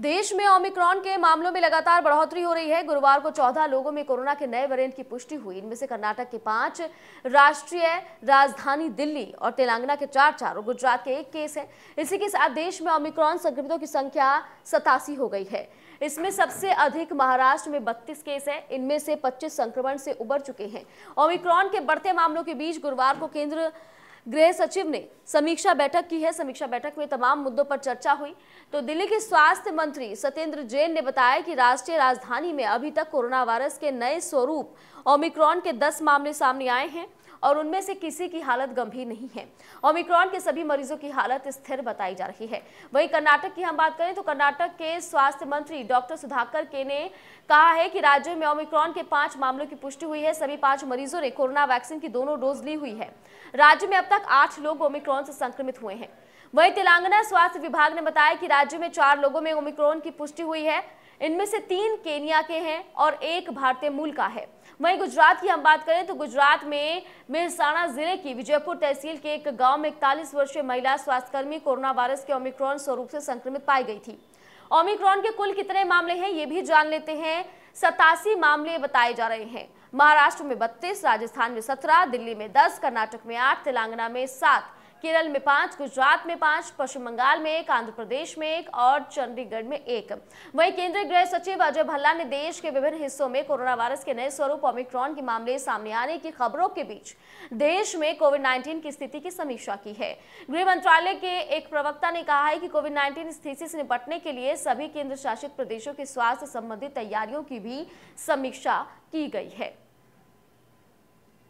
देश में ओमिक्रॉन के मामलों में लगातार बढ़ोतरी हो रही है गुरुवार को 14 लोगों में कोरोना के नए वेरिएंट की पुष्टि हुई इनमें से कर्नाटक के पांच राष्ट्रीय राजधानी दिल्ली और तेलंगाना के चार चार और गुजरात के एक केस हैं इसी के साथ देश में ओमिक्रॉन संक्रमितों की संख्या सतासी हो गई है इसमें सबसे अधिक महाराष्ट्र में 32 केस हैं इनमें से 25 संक्रमण से उबर चुके हैं ओमिक्रॉन के बढ़ते मामलों के बीच गुरुवार को केंद्र गृह सचिव ने समीक्षा बैठक की है समीक्षा बैठक में तमाम मुद्दों पर चर्चा हुई तो दिल्ली के स्वास्थ्य मंत्री सत्येंद्र जैन ने बताया कि राष्ट्रीय राजधानी में अभी तक कोरोना वायरस के नए स्वरूप ओमिक्रॉन के दस मामले सामने आए हैं और उनमें से किसी की हालत गंभीर नहीं है ओमिक्रॉन के सभी मरीजों की हालत स्थिर बताई जा रही है वहीं कर्नाटक की हम बात करें तो कर्नाटक के स्वास्थ्य मंत्री डॉक्टर सुधाकर के ने कहा है कि राज्य में ओमिक्रॉन के पांच मामलों की पुष्टि हुई है सभी पांच मरीजों ने कोरोना वैक्सीन की दोनों डोज ली हुई है राज्य में अब तक आठ लोग ओमिक्रॉन से संक्रमित हुए हैं वहीं तेलंगाना स्वास्थ्य विभाग ने बताया कि राज्य में चार लोगों में ओमिक्रॉन की पुष्टि हुई है इनमें से तीन केनिया के हैं और एक भारतीय मूल का है वहीं गुजरात की हम बात करें तो गुजरात में मेहसाणा जिले की विजयपुर तहसील के एक गांव में इकतालीस वर्षीय महिला स्वास्थ्यकर्मी कोरोना वायरस के ओमिक्रॉन स्वरूप से संक्रमित पाई गई थी ओमिक्रॉन के कुल कितने मामले हैं ये भी जान लेते हैं सतासी मामले बताए जा रहे हैं महाराष्ट्र में बत्तीस राजस्थान में सत्रह दिल्ली में दस कर्नाटक में आठ तेलंगाना में सात केरल में पांच गुजरात में पांच पश्चिम बंगाल में एक आंध्र प्रदेश में एक और चंडीगढ़ में एक वहीं केंद्रीय गृह सचिव अजय भल्ला ने देश के विभिन्न हिस्सों में कोरोना वायरस के नए स्वरूप ओमिक्रॉन के मामले सामने आने की खबरों के बीच देश में कोविड नाइन्टीन की स्थिति की समीक्षा की है गृह मंत्रालय के एक प्रवक्ता ने कहा है कि कोविड नाइन्टीन स्थिति से निपटने के लिए सभी केंद्र शासित प्रदेशों के स्वास्थ्य संबंधी तैयारियों की भी समीक्षा की गई है